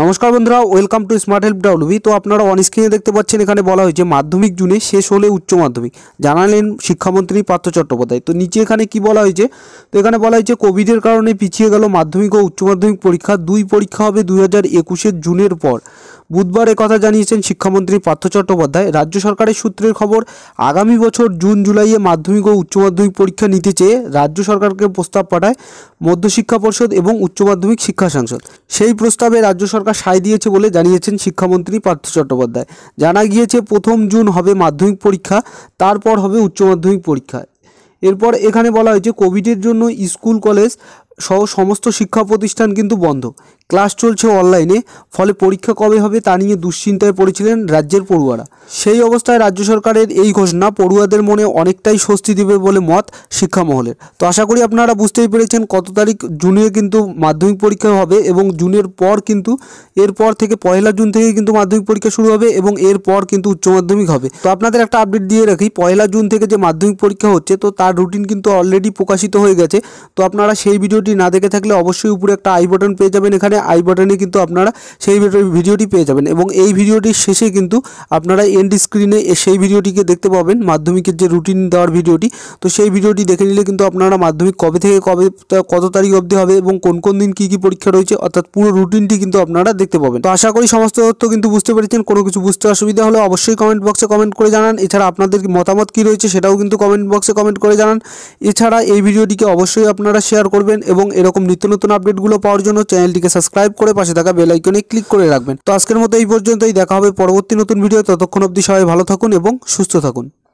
নমস্কার বন্ধুরা welcome to smart help WB তো আপনারা অন স্ক্রিনে দেখতে পাচ্ছেন এখানে বলা হয়েছে মাধ্যমিক জুনে শেষ হলে উচ্চ মাধ্যমিক জানালেন শিক্ষামন্ত্রী পার্থ চট্টোপাধ্যায় তো নিচে এখানে কি বলা হয়েছে তো এখানে বলা হয়েছে কোভিডের কারণে পিছিয়ে গেল মাধ্যমিক ও উচ্চ মাধ্যমিক পরীক্ষা দুই পরীক্ষা হবে দুই হাজার একুশের জুনের পর বুধবার কথা জানিয়েছেন শিক্ষামন্ত্রী পার্থ চট্টোপাধ্যায় রাজ্য সরকারের সূত্রের খবর আগামী বছর জুন জুলাইয়ে মাধ্যমিক ও উচ্চ মাধ্যমিক পরীক্ষা নিতে চেয়ে রাজ্য সরকারকে প্রস্তাব পাঠায় মধ্যশিক্ষা পর্ষদ এবং উচ্চ মাধ্যমিক শিক্ষা সংসদ সেই প্রস্তাবে রাজ্য সরকার সায় দিয়েছে বলে জানিয়েছেন শিক্ষামন্ত্রী পার্থ চট্টোপাধ্যায় জানা গিয়েছে প্রথম জুন হবে মাধ্যমিক পরীক্ষা তারপর হবে উচ্চ মাধ্যমিক পরীক্ষা এরপর এখানে বলা হয়েছে কোভিডের জন্য স্কুল কলেজ সহ সমস্ত শিক্ষা প্রতিষ্ঠান কিন্তু বন্ধ ক্লাস চলছে অনলাইনে ফলে পরীক্ষা কবে হবে তা নিয়ে দুশ্চিন্তায় পড়েছিলেন রাজ্যের পড়ুয়ারা সেই অবস্থায় রাজ্য সরকারের এই ঘোষণা পড়ুয়াদের মনে অনেকটাই স্বস্তি দেবে বলে মত শিক্ষামহলের তো আশা করি আপনারা বুঝতেই পেরেছেন কত তারিখ জুনে কিন্তু মাধ্যমিক পরীক্ষা হবে এবং জুনের পর কিন্তু এরপর থেকে পয়লা জুন থেকে কিন্তু মাধ্যমিক পরীক্ষা শুরু হবে এবং এরপর কিন্তু উচ্চ মাধ্যমিক হবে তো আপনাদের একটা আপডেট দিয়ে রাখি পয়লা জুন থেকে যে মাধ্যমিক পরীক্ষা হচ্ছে তো তার রুটিন কিন্তু অলরেডি প্রকাশিত হয়ে গেছে তো আপনারা সেই ভিডিওটি না দেখে থাকলে অবশ্যই উপরে একটা আই বটন পেয়ে যাবেন এখানে সেকশনে আই বাটনে কিন্তু আপনারা সেই ভিডিওটি পেয়ে যাবেন এবং এই ভিডিওটির শেষে কিন্তু আপনারা এন্ড স্ক্রিনে সেই ভিডিওটিকে দেখতে পাবেন মাধ্যমিকের যে রুটিন দেওয়ার ভিডিওটি তো সেই ভিডিওটি দেখে নিলে কিন্তু আপনারা মাধ্যমিক কবে থেকে কবে কত তারিখ অবধি হবে এবং কোন কোন দিন কী কী পরীক্ষা রয়েছে অর্থাৎ পুরো রুটিনটি কিন্তু আপনারা দেখতে পাবেন তো আশা করি সমস্ত তথ্য কিন্তু বুঝতে পেরেছেন কোনো কিছু বুঝতে অসুবিধা হলে অবশ্যই কমেন্ট বক্সে কমেন্ট করে জানান এছাড়া আপনাদের মতামত কী রয়েছে সেটাও কিন্তু কমেন্ট বক্সে কমেন্ট করে জানান এছাড়া এই ভিডিওটিকে অবশ্যই আপনারা শেয়ার করবেন এবং এরকম নিত্য নতুন আপডেটগুলো পাওয়ার জন্য চ্যানেলটিকে সাবস্ক্রাইব সাবস্ক্রাইব করে পাশে থাকা বেল আইকনে ক্লিক করে রাখবেন তো আজকের মতো এই পর্যন্তই দেখা হবে পরবর্তী নতুন ভিডিও ততক্ষণ অবধি সবাই ভালো থাকুন এবং সুস্থ থাকুন